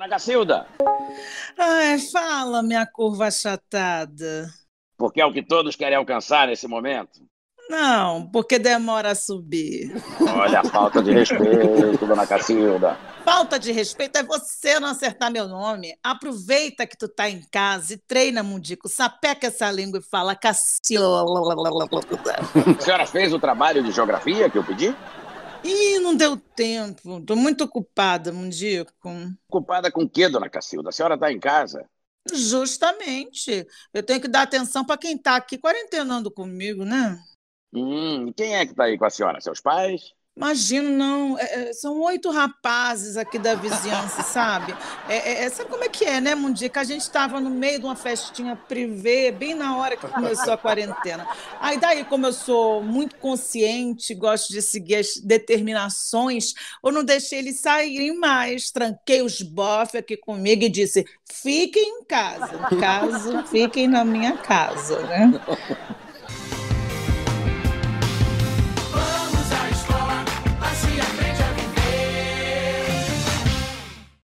Dona Cacilda! Ai, fala, minha curva achatada. Porque é o que todos querem alcançar nesse momento. Não, porque demora a subir. Olha a falta de respeito, dona Cacilda. Falta de respeito é você não acertar meu nome. Aproveita que tu tá em casa e treina, mundico. Sapeca essa língua e fala Cacilda. A senhora fez o trabalho de geografia que eu pedi? Ih, não deu tempo. Estou muito ocupada, Mundico. Ocupada com o quê, dona Cacilda? A senhora está em casa? Justamente. Eu tenho que dar atenção para quem está aqui quarentenando comigo, né? Hum, quem é que está aí com a senhora? Seus pais? Imagino, não. É, é, são oito rapazes aqui da vizinhança, sabe? É, é, é sabe como é que é, né, Mundica? A gente estava no meio de uma festinha privê, bem na hora que começou a quarentena. Aí, daí, como eu sou muito consciente, gosto de seguir as determinações, eu não deixei eles saírem mais. Tranquei os bofes aqui comigo e disse: fiquem em casa. Caso, fiquem na minha casa, né?